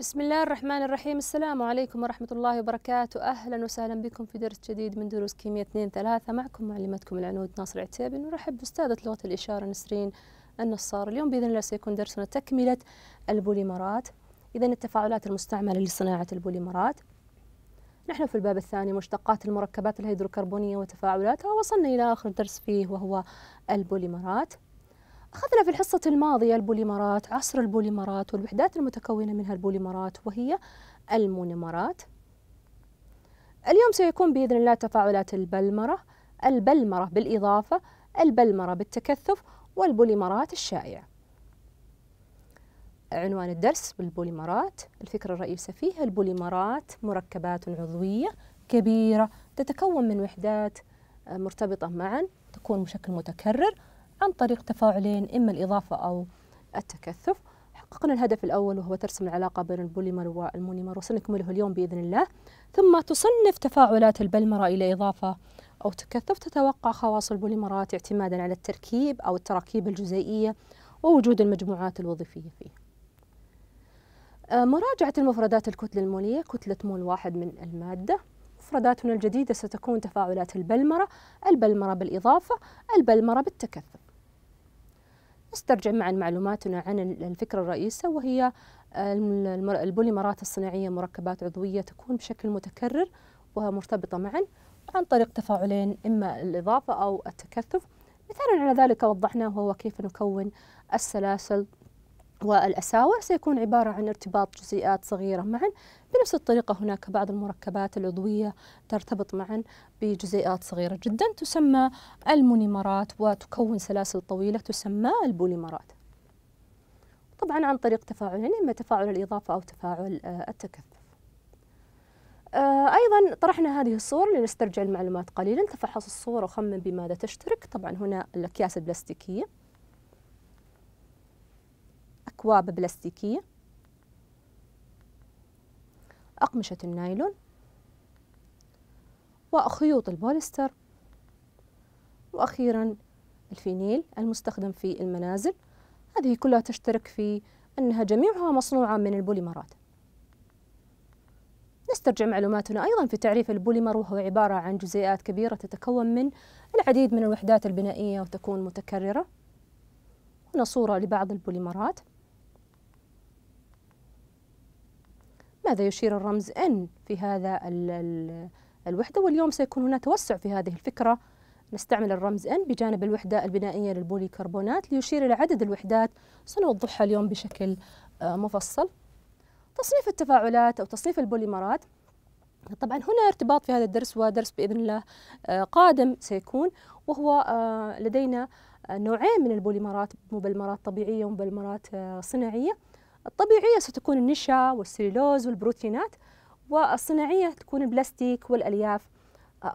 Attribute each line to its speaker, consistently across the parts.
Speaker 1: بسم الله الرحمن الرحيم السلام عليكم ورحمة الله وبركاته أهلا وسهلا بكم في درس جديد من دروس كيمياء 2 3 معكم معلمتكم العنود ناصر العتيبي نرحب بأستاذة لغة الإشارة نسرين النصار اليوم بإذن الله سيكون درسنا تكملة البوليمرات إذا التفاعلات المستعملة لصناعة البوليمرات نحن في الباب الثاني مشتقات المركبات الهيدروكربونية وتفاعلاتها وصلنا إلى آخر درس فيه وهو البوليمرات أخذنا في الحصة الماضية البوليمرات عصر البوليمرات والوحدات المتكونة منها البوليمرات وهي المونيمرات اليوم سيكون بإذن الله تفاعلات البلمرة البلمرة بالإضافة البلمرة بالتكثف والبوليمرات الشائعة عنوان الدرس بالبوليمرات الفكرة الرئيسة فيها البوليمرات مركبات عضوية كبيرة تتكون من وحدات آه، مرتبطة معا تكون بشكل متكرر عن طريق تفاعلين إما الإضافة أو التكثف حققنا الهدف الأول وهو ترسم العلاقة بين البوليمر والمونيمر وسنكمله اليوم بإذن الله ثم تصنف تفاعلات البلمرة إلى إضافة أو تكثف تتوقع خواص البوليمرات اعتمادا على التركيب أو التراكيب الجزيئية ووجود المجموعات الوظيفية فيه آه، مراجعة المفردات الكتلة المولية كتلة مول واحد من المادة مفرداتنا الجديدة ستكون تفاعلات البلمرة البلمرة بالإضافة البلمرة بالتكثف نسترجع معا معلوماتنا عن الفكرة الرئيسة وهي البوليمرات الصناعية مركبات عضوية تكون بشكل متكرر ومرتبطة معا عن طريق تفاعلين إما الإضافة أو التكثف مثالا على ذلك وضحنا وهو كيف نكون السلاسل والأساور سيكون عبارة عن ارتباط جزيئات صغيرة معا بنفس الطريقة هناك بعض المركبات العضوية ترتبط معا بجزيئات صغيرة جدا تسمى المونيمرات وتكون سلاسل طويلة تسمى البوليمرات طبعا عن طريق تفاعلين يعني إما تفاعل الإضافة أو تفاعل آه، التكثف آه، أيضا طرحنا هذه الصور لنسترجع المعلومات قليلا تفحص الصور وخمن بماذا تشترك طبعا هنا الأكياس البلاستيكية أكواب بلاستيكية أقمشة النايلون وخيوط البوليستر وأخيرا الفينيل المستخدم في المنازل هذه كلها تشترك في أنها جميعها مصنوعة من البوليمرات نسترجع معلوماتنا أيضا في تعريف البوليمر وهو عبارة عن جزيئات كبيرة تتكون من العديد من الوحدات البنائية وتكون متكررة هنا صورة لبعض البوليمرات ماذا يشير الرمز N في هذا الـ الـ الوحدة واليوم سيكون هنا توسع في هذه الفكرة نستعمل الرمز N بجانب الوحدة البنائية للبوليكربونات ليشير إلى عدد الوحدات سنوضحها اليوم بشكل آه، مفصل تصنيف التفاعلات أو تصنيف البوليمرات طبعا هنا ارتباط في هذا الدرس ودرس بإذن الله آه، قادم سيكون وهو آه، لدينا نوعين من البوليمرات مبلمرات طبيعية ومبلمرات صناعية الطبيعية ستكون النشا والسليلوز والبروتينات والصناعية تكون البلاستيك والألياف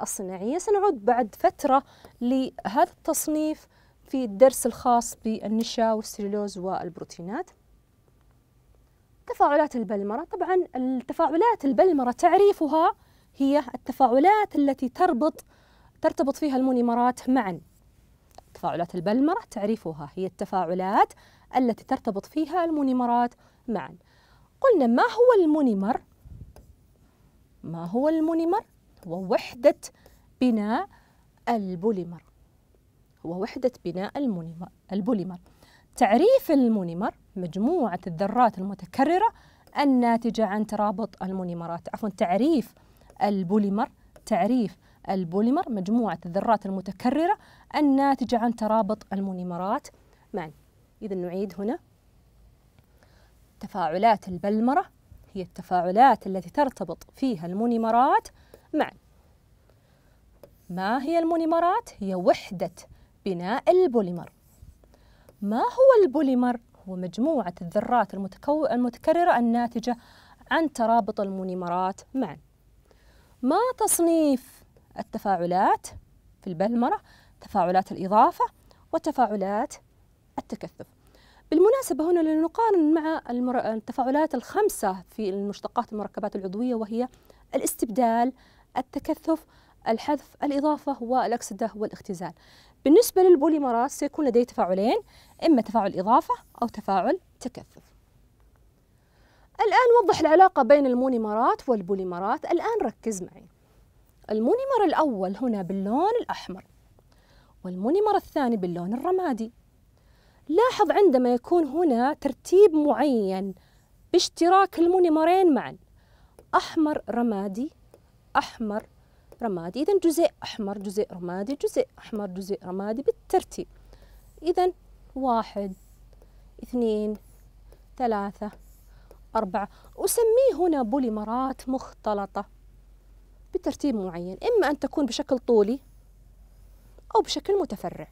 Speaker 1: الصناعية سنعود بعد فترة لهذا التصنيف في الدرس الخاص بالنشا والسليلوز والبروتينات تفاعلات البلمرة طبعا التفاعلات البلمرة تعريفها هي التفاعلات التي تربط ترتبط فيها المونيمرات معا تفاعلات البلمرة تعريفها هي التفاعلات التي ترتبط فيها المونيمرات معا قلنا ما هو المونيمر ما هو المونيمر هو وحدة بناء البوليمر هو وحدة بناء المونيمر البوليمر تعريف المونيمر مجموعة الذرات المتكررة الناتجة عن ترابط المونيمرات عفوا تعريف البوليمر تعريف البوليمر مجموعة الذرات المتكررة الناتجة عن ترابط المونيمرات معا إذا نعيد هنا تفاعلات البلمرة هي التفاعلات التي ترتبط فيها المونيمرات مع ما هي المونيمرات؟ هي وحدة بناء البوليمر ما هو البوليمر؟ هو مجموعة الذرات المتكو... المتكررة الناتجة عن ترابط المونيمرات معا ما تصنيف التفاعلات في البلمرة؟ تفاعلات الإضافة وتفاعلات التكثف بالمناسبة هنا لنقارن مع التفاعلات الخمسة في المشتقات المركبات العضوية وهي الاستبدال التكثف الحذف الإضافة والأكسدة والاختزال بالنسبة للبوليمرات سيكون لديه تفاعلين إما تفاعل إضافة أو تفاعل تكثف الآن وضح العلاقة بين المونيمرات والبوليمرات الآن ركز معي المونيمر الأول هنا باللون الأحمر والمونيمر الثاني باللون الرمادي لاحظ عندما يكون هنا ترتيب معين باشتراك المونيمرين معا أحمر رمادي أحمر رمادي إذا جزيء أحمر جزيء رمادي جزيء أحمر جزيء رمادي بالترتيب إذا واحد اثنين ثلاثة أربعة أسميه هنا بوليمرات مختلطة بترتيب معين إما أن تكون بشكل طولي أو بشكل متفرع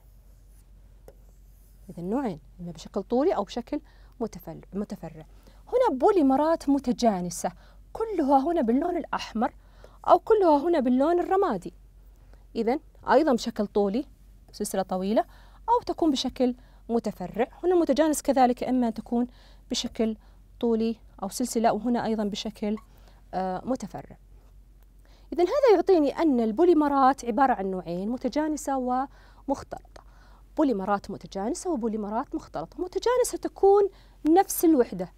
Speaker 1: إذا نوعين إما بشكل طولي أو بشكل متفرع هنا بوليمرات متجانسة كلها هنا باللون الأحمر أو كلها هنا باللون الرمادي إذا أيضا بشكل طولي سلسلة طويلة أو تكون بشكل متفرع هنا متجانس كذلك إما أن تكون بشكل طولي أو سلسلة وهنا أيضا بشكل آه، متفرع إذا هذا يعطيني أن البوليمرات عبارة عن نوعين متجانسة ومختلطة بوليمرات متجانسة وبوليمرات مختلطة متجانسة تكون نفس الوحدة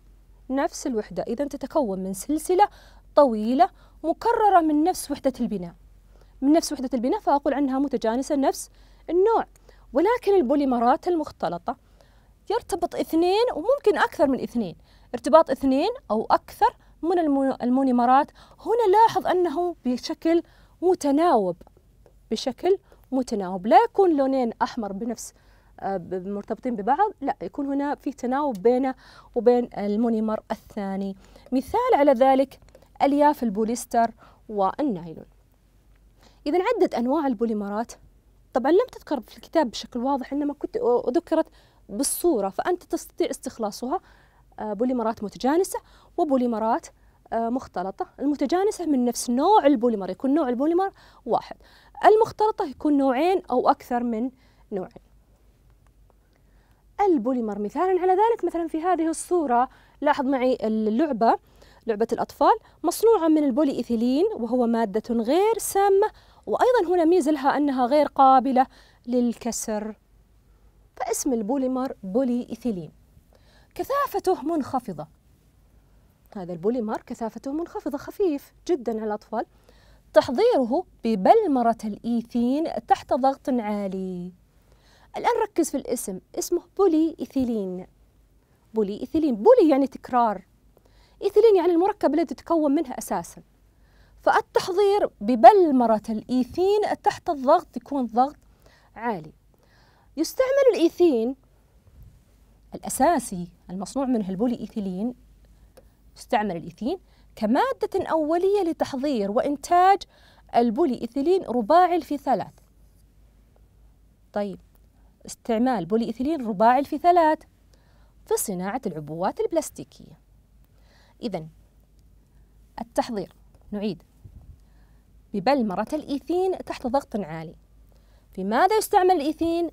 Speaker 1: نفس الوحدة إذا تتكون من سلسلة طويلة مكررة من نفس وحدة البناء من نفس وحدة البناء فأقول عنها متجانسة نفس النوع ولكن البوليمرات المختلطة يرتبط اثنين وممكن أكثر من اثنين ارتباط اثنين أو أكثر من المونيمرات هنا لاحظ أنه بشكل متناوب بشكل متناوب لا يكون لونين أحمر بنفس آه، مرتبطين ببعض لا يكون هنا في تناوب بينه وبين المونيمر الثاني مثال على ذلك الياف البوليستر والنايلون إذا عدة أنواع البوليمرات طبعا لم تذكر في الكتاب بشكل واضح إنما كنت ذكرت بالصورة فأنت تستطيع استخلاصها آه، بوليمرات متجانسة وبوليمرات آه، مختلطة المتجانسة من نفس نوع البوليمر يكون نوع البوليمر واحد المختلطة يكون نوعين أو أكثر من نوعين البوليمر مثالا على ذلك مثلا في هذه الصورة لاحظ معي اللعبة لعبة الأطفال مصنوعة من البولي إيثيلين وهو مادة غير سامة وأيضا هنا ميزة لها أنها غير قابلة للكسر فاسم البوليمر بولي إيثيلين كثافته منخفضة هذا البوليمر كثافته منخفضة خفيف جدا على الأطفال تحضيره ببلمرة الإيثين تحت ضغط عالي الآن ركز في الاسم اسمه بولي إيثيلين بولي إيثيلين بولي يعني تكرار إيثيلين يعني المركب الذي تتكون منه أساساً فالتحضير ببلمرة الإيثين تحت الضغط يكون ضغط عالي يستعمل الإيثين الأساسي المصنوع منه البولي إيثيلين يستعمل الإيثين كمادة أولية لتحضير وإنتاج البولي إيثيلين رباعي ثلاث طيب استعمال بولي إيثيلين رباعي ثلاث في صناعة العبوات البلاستيكية إذا التحضير نعيد ببلمرة الإيثين تحت ضغط عالي في ماذا يستعمل الإيثين؟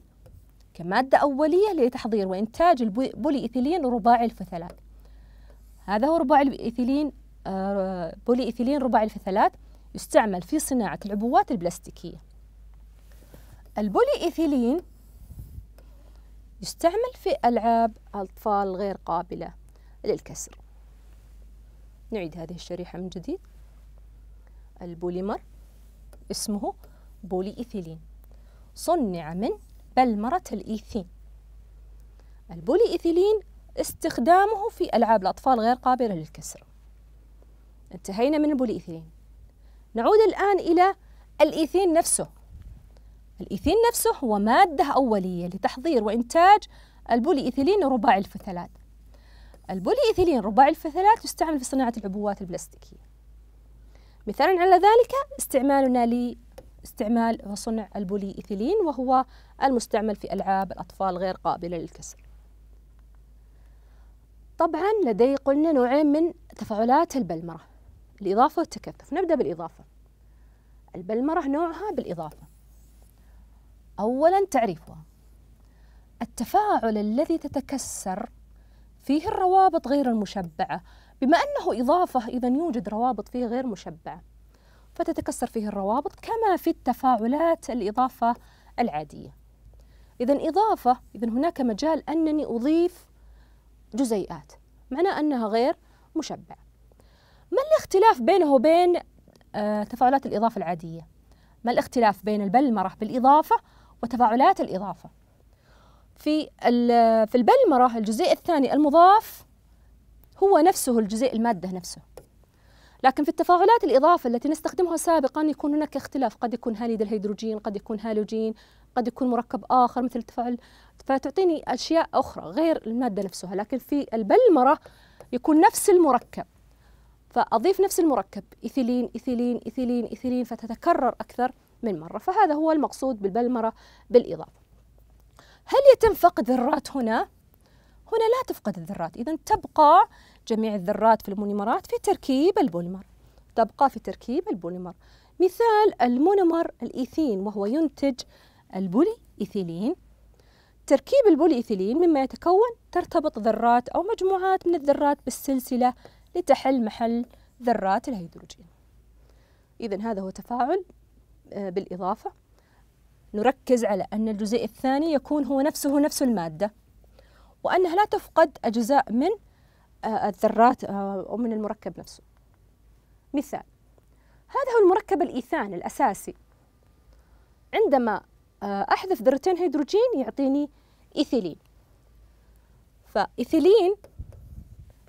Speaker 1: كمادة أولية لتحضير وإنتاج البولي إيثيلين رباعي ثلاث هذا هو رباعي الإيثيلين آه، بولي إيثيلين رباع الفثلات يستعمل في صناعة العبوات البلاستيكية البولي إيثيلين يستعمل في ألعاب الأطفال غير قابلة للكسر نعيد هذه الشريحة من جديد البوليمر اسمه بولي إيثيلين صنع من بلمرة الإيثين البولي إيثيلين استخدامه في ألعاب الأطفال غير قابلة للكسر انتهينا من البوليإيثيلين نعود الآن إلى الإيثين نفسه الإيثين نفسه هو مادة أولية لتحضير وإنتاج البوليإيثيلين رباعي البولي البوليإيثيلين رباعي الفثلات يستعمل في صناعة العبوات البلاستيكية مثالا على ذلك استعمالنا لاستعمال وصنع البوليإيثيلين وهو المستعمل في ألعاب الأطفال غير قابلة للكسر طبعا لدي قلنا نوعين من تفاعلات البلمرة الإضافة والتكثف نبدأ بالإضافة البلمرة نوعها بالإضافة أولا تعريفها التفاعل الذي تتكسر فيه الروابط غير المشبعة بما أنه إضافة إذا يوجد روابط فيه غير مشبعة فتتكسر فيه الروابط كما في التفاعلات الإضافة العادية إذا إضافة إذا هناك مجال أنني أضيف جزيئات معناه أنها غير مشبعة ما الاختلاف بينه وبين آه، تفاعلات الإضافة العادية؟ ما الاختلاف بين البلمرة بالإضافة وتفاعلات الإضافة؟ في في البلمرة الجزيء الثاني المضاف هو نفسه الجزيء المادة نفسه لكن في التفاعلات الإضافة التي نستخدمها سابقا يكون هناك اختلاف قد يكون هاليد الهيدروجين قد يكون هالوجين قد يكون مركب آخر مثل تفاعل فتعطيني أشياء أخرى غير المادة نفسها لكن في البلمرة يكون نفس المركب فأضيف نفس المركب إيثيلين إيثيلين إيثيلين إيثيلين فتتكرر أكثر من مرة فهذا هو المقصود بالبلمرة بالإضافة هل يتم فقد ذرات هنا؟ هنا لا تفقد الذرات إذا تبقى جميع الذرات في المونيمرات في تركيب البوليمر تبقى في تركيب البوليمر مثال المونيمر الإيثين وهو ينتج البولي إيثيلين تركيب البولي إيثيلين مما يتكون ترتبط ذرات أو مجموعات من الذرات بالسلسلة لتحل محل ذرات الهيدروجين إذا هذا هو تفاعل آه، بالإضافة نركز على أن الجزيء الثاني يكون هو نفسه نفس المادة وأنها لا تفقد أجزاء من آه، الذرات آه، أو من المركب نفسه مثال هذا هو المركب الإيثان الأساسي عندما أحذف ذرتين هيدروجين يعطيني إيثيلين فإيثيلين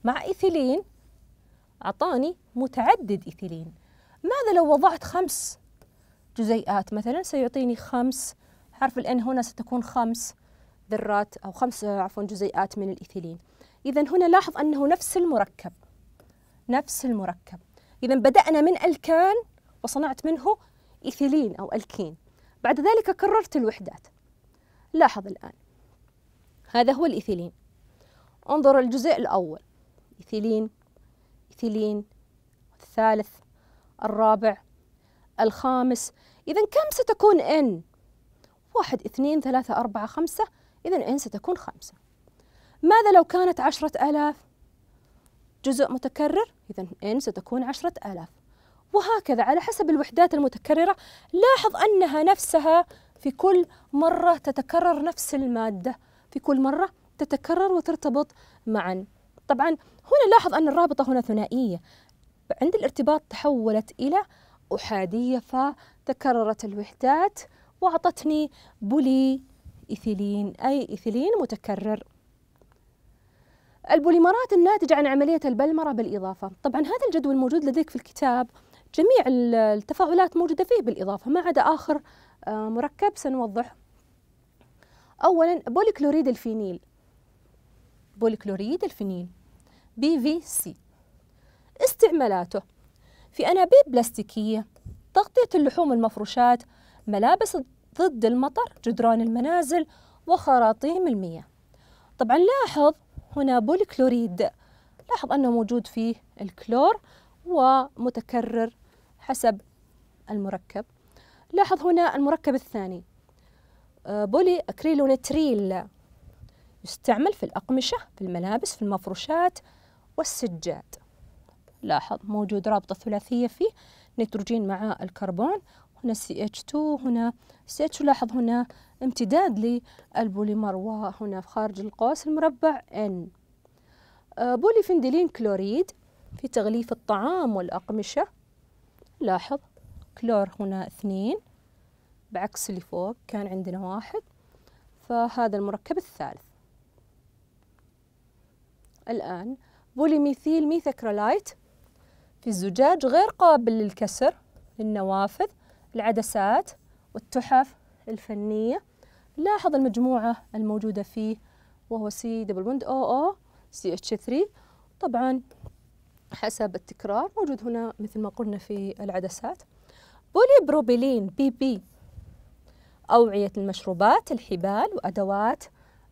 Speaker 1: مع إيثيلين أعطاني متعدد إيثيلين ماذا لو وضعت خمس جزيئات مثلا سيعطيني خمس حرف الان هنا ستكون خمس ذرات او خمس عفوا جزيئات من الايثيلين اذا هنا لاحظ انه نفس المركب نفس المركب اذا بدانا من الكان وصنعت منه ايثيلين او الكين بعد ذلك كررت الوحدات لاحظ الان هذا هو الايثيلين انظر الجزء الاول ايثيلين الممثلين الثالث الرابع الخامس إذا كم ستكون إن؟ واحد اثنين ثلاثة أربعة خمسة إذا إن ستكون خمسة ماذا لو كانت عشرة آلاف؟ جزء متكرر إذا إن ستكون عشرة آلاف وهكذا على حسب الوحدات المتكررة لاحظ أنها نفسها في كل مرة تتكرر نفس المادة في كل مرة تتكرر وترتبط معا طبعا هنا لاحظ أن الرابطة هنا ثنائية عند الارتباط تحولت إلى أحادية فتكررت الوحدات وأعطتني بولي إيثيلين أي إيثيلين متكرر البوليمرات الناتجة عن عملية البلمرة بالإضافة طبعا هذا الجدول موجود لديك في الكتاب جميع التفاعلات موجودة فيه بالإضافة ما عدا آخر آه، مركب سنوضحه أولا بوليكلوريد الفينيل بوليكلوريد الفينيل بي في سي استعمالاته في أنابيب بلاستيكية تغطية اللحوم المفروشات ملابس ضد المطر جدران المنازل وخراطيم المياه طبعا لاحظ هنا بوليكلوريد لاحظ أنه موجود فيه الكلور ومتكرر حسب المركب لاحظ هنا المركب الثاني آه، بولي أكريلونتريل يستعمل في الأقمشة في الملابس في المفروشات والسجاد لاحظ موجود رابطة ثلاثية فيه نيتروجين مع الكربون هنا CH2 هنا CH لاحظ هنا امتداد للبوليمر وهنا خارج القوس المربع N آه، بوليفنديلين كلوريد في تغليف الطعام والأقمشة لاحظ كلور هنا اثنين بعكس اللي فوق كان عندنا واحد فهذا المركب الثالث الآن بوليميثيل ميثاكرولايت في الزجاج غير قابل للكسر للنوافذ العدسات والتحف الفنية لاحظ المجموعة الموجودة فيه وهو سي دبل بوند أو أو سي اتش 3 طبعا حسب التكرار موجود هنا مثل ما قلنا في العدسات بولي بروبيلين بي بي أوعية المشروبات الحبال وأدوات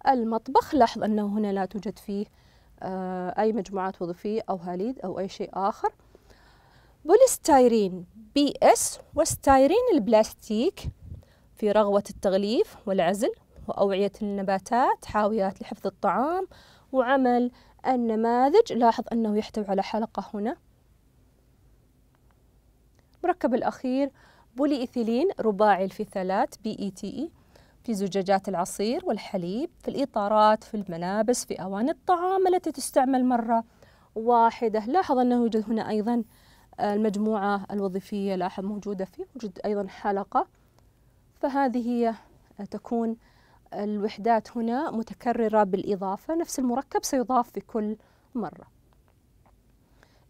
Speaker 1: المطبخ لاحظ أنه هنا لا توجد فيه آه، أي مجموعات وظيفية أو هاليد أو أي شيء آخر بوليستايرين بي اس وستايرين البلاستيك في رغوة التغليف والعزل وأوعية النباتات حاويات لحفظ الطعام وعمل النماذج لاحظ أنه يحتوي على حلقة هنا المركب الأخير بولي إيثيلين رباعي الفيثالات بي إي تي إي في زجاجات العصير والحليب في الإطارات في الملابس في أواني الطعام التي تستعمل مرة واحدة لاحظ أنه يوجد هنا أيضا آه، المجموعة الوظيفية لاحظ موجودة فيه يوجد أيضا حلقة فهذه هي آه، تكون الوحدات هنا متكررة بالإضافة نفس المركب سيضاف في كل مرة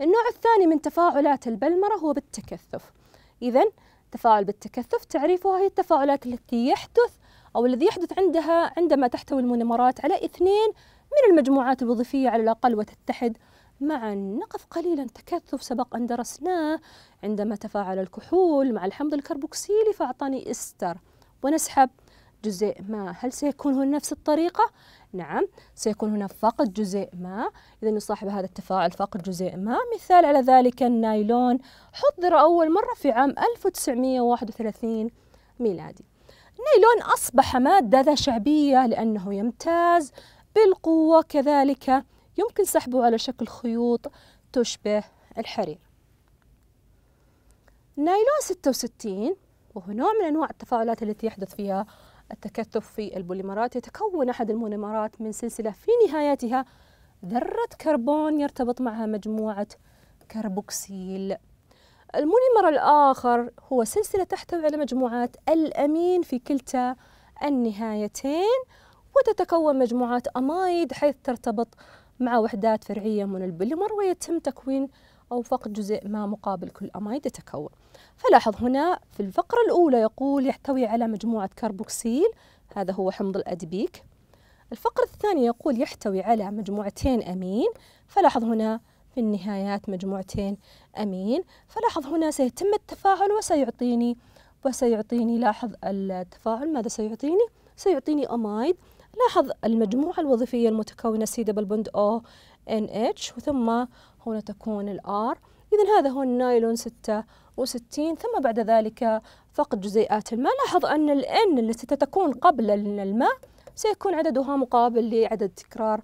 Speaker 1: النوع الثاني من تفاعلات البلمرة هو بالتكثف إذا تفاعل بالتكثف تعريفها هي التفاعلات التي يحدث أو الذي يحدث عندها عندما تحتوي المنمرات على اثنين من المجموعات الوظيفية على الأقل وتتحد معا نقف قليلا تكثف سبق أن درسناه عندما تفاعل الكحول مع الحمض الكربوكسيلي فأعطاني إستر ونسحب جزيء ما هل سيكون هو نفس الطريقة؟ نعم سيكون هنا فقط جزيء ما إذا يصاحب هذا التفاعل فقط جزيء ما مثال على ذلك النايلون حضر أول مرة في عام 1931 ميلادي نيلون أصبح مادة ذا شعبية لأنه يمتاز بالقوة كذلك يمكن سحبه على شكل خيوط تشبه الحرير نايلون 66 وهو نوع من أنواع التفاعلات التي يحدث فيها التكثف في البوليمرات يتكون أحد المونيمرات من سلسلة في نهايتها ذرة كربون يرتبط معها مجموعة كربوكسيل المنمر الآخر هو سلسلة تحتوي على مجموعات الأمين في كلتا النهايتين وتتكون مجموعات أمايد حيث ترتبط مع وحدات فرعية من البوليمر ويتم تكوين أو فقد جزء ما مقابل كل أمايد يتكون فلاحظ هنا في الفقرة الأولى يقول يحتوي على مجموعة كربوكسيل هذا هو حمض الأدبيك الفقرة الثانية يقول يحتوي على مجموعتين أمين فلاحظ هنا في النهايات مجموعتين أمين فلاحظ هنا سيتم التفاعل وسيعطيني وسيعطيني لاحظ التفاعل ماذا سيعطيني؟ سيعطيني أمايد لاحظ المجموعة الوظيفية المتكونة سي دبل بند أو إن اتش وثم هنا تكون الآر إذا هذا هو النايلون 66 ثم بعد ذلك فقد جزيئات الماء لاحظ أن الإن التي تكون قبل الماء سيكون عددها مقابل لعدد تكرار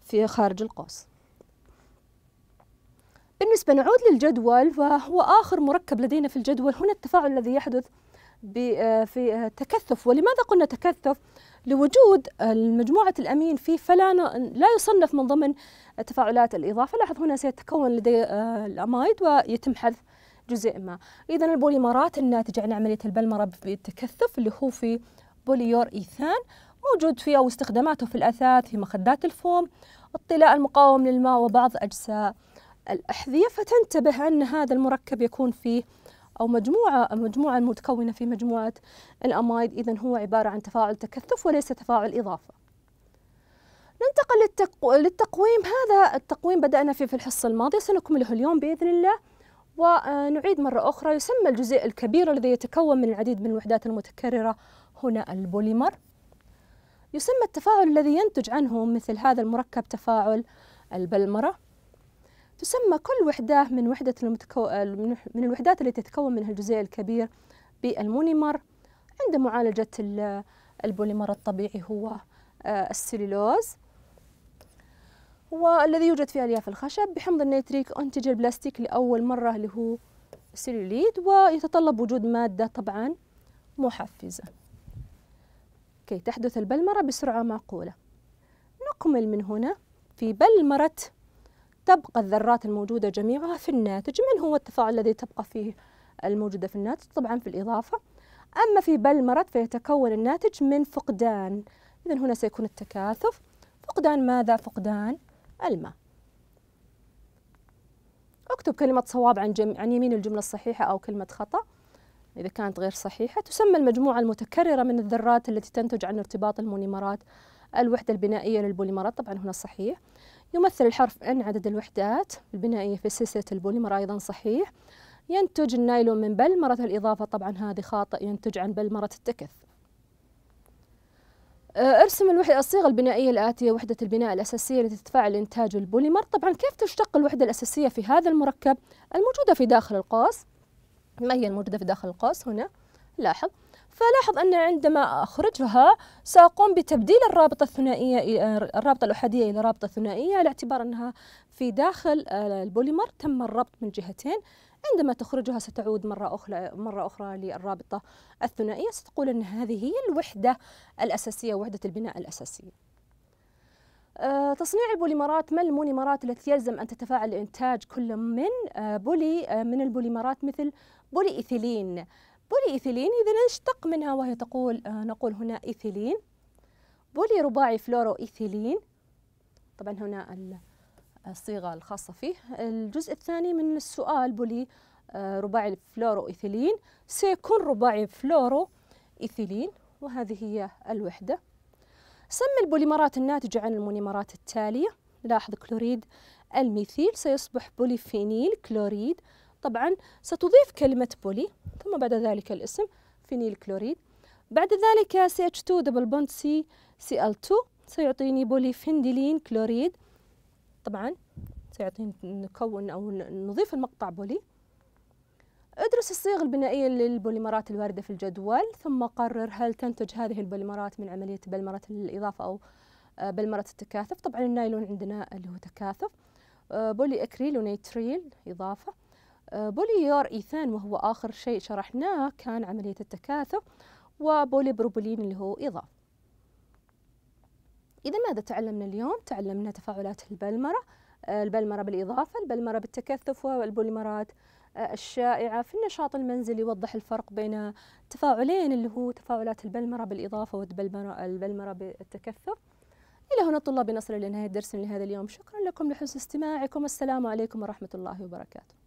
Speaker 1: في خارج القوس بالنسبة نعود للجدول فهو آخر مركب لدينا في الجدول هنا التفاعل الذي يحدث آه، في آه، تكثف ولماذا قلنا تكثف؟ لوجود آه، مجموعة الأمين فيه فلا لا يصنف من ضمن تفاعلات الإضافة لاحظ هنا سيتكون لدي الأمايد ويتم حذف جزء ما إذا البوليمرات الناتجة عن عملية البلمرة بالتكثف اللي هو في بوليور إيثان موجود فيه أو استخداماته في الأثاث في مخدات الفوم الطلاء المقاوم للماء وبعض أجزاء الأحذية فتنتبه أن هذا المركب يكون فيه أو مجموعة مجموعة المتكونة في مجموعة الأمايد إذا هو عبارة عن تفاعل تكثف وليس تفاعل إضافة ننتقل للتقو... للتقويم هذا التقويم بدأنا فيه في الحصة الماضية سنكمله اليوم بإذن الله ونعيد مرة أخرى يسمى الجزيء الكبير الذي يتكون من العديد من الوحدات المتكررة هنا البوليمر يسمى التفاعل الذي ينتج عنه مثل هذا المركب تفاعل البلمرة تسمى كل وحدة من وحدة المتكو... من الوحدات التي تتكون منها الجزيء الكبير بالمونيمر عند معالجة البوليمر الطبيعي هو آه، السليلوز والذي يوجد في ألياف الخشب بحمض النيتريك أنتج البلاستيك لأول مرة اللي هو السلوليد ويتطلب وجود مادة طبعا محفزة كي تحدث البلمرة بسرعة معقولة نكمل من هنا في بلمرة تبقى الذرات الموجودة جميعها في الناتج من هو التفاعل الذي تبقى فيه الموجودة في الناتج طبعا في الإضافة أما في بلمرت فيتكون الناتج من فقدان إذا هنا سيكون التكاثف فقدان ماذا؟ فقدان الماء اكتب كلمة صواب عن, جم... عن يمين الجملة الصحيحة أو كلمة خطأ إذا كانت غير صحيحة تسمى المجموعة المتكررة من الذرات التي تنتج عن ارتباط المونيمرات الوحدة البنائية للبوليمرات طبعا هنا صحيح يمثل الحرف N عدد الوحدات البنائية في سلسلة البوليمر أيضا صحيح ينتج النايلون من بلمرة الإضافة طبعا هذه خاطئ ينتج عن بلمرة التكث أه، ارسم الوحدة الصيغة البنائية الآتية وحدة البناء الأساسية التي تتفاعل إنتاج البوليمر طبعا كيف تشتق الوحدة الأساسية في هذا المركب الموجودة في داخل القوس ما هي الموجودة في داخل القوس هنا لاحظ فلاحظ أن عندما أخرجها سأقوم بتبديل الرابطة الثنائية الرابطة الأحادية إلى رابطة ثنائية على اعتبار أنها في داخل البوليمر تم الربط من جهتين عندما تخرجها ستعود مرة أخرى مرة أخرى للرابطة الثنائية ستقول أن هذه هي الوحدة الأساسية وحدة البناء الأساسية. آه، تصنيع البوليمرات ما المونيمرات التي يلزم أن تتفاعل إنتاج كل من آه، بولي آه، من البوليمرات مثل بولي إيثيلين بولي إيثيلين إذا نشتق منها وهي تقول آه نقول هنا إيثيلين بولي رباعي فلورو إيثيلين طبعا هنا الصيغة الخاصة فيه الجزء الثاني من السؤال بولي آه رباعي فلورو إيثيلين سيكون رباعي فلورو إيثيلين وهذه هي الوحدة سمي البوليمرات الناتجة عن المونيمرات التالية لاحظ كلوريد الميثيل سيصبح بوليفينيل كلوريد طبعا ستضيف كلمة بولي ثم بعد ذلك الاسم فينيل كلوريد بعد ذلك CH2 دبل بوند سي Cl2 سيعطيني بولي فندلين كلوريد طبعا سيعطيني نكون أو نضيف المقطع بولي ادرس الصيغ البنائية للبوليمرات الواردة في الجدول ثم قرر هل تنتج هذه البوليمرات من عملية بلمرة الإضافة أو آه، بلمرة التكاثف طبعا النايلون عندنا اللي هو تكاثف آه، بولي أكريل ونيتريل إضافة بوليار إيثان وهو آخر شيء شرحناه كان عملية التكاثف وبولي بروبولين اللي هو إضافة إذا ماذا تعلمنا اليوم؟ تعلمنا تفاعلات البلمرة آه، البلمرة بالإضافة البلمرة بالتكثف والبوليمرات آه، الشائعة في النشاط المنزلي يوضح الفرق بين تفاعلين اللي هو تفاعلات البلمرة بالإضافة والبلمرة البلمرة بالتكثف إلى هنا الطلاب نصل لنهاية درسنا لهذا اليوم شكرا لكم لحسن استماعكم السلام عليكم ورحمة الله وبركاته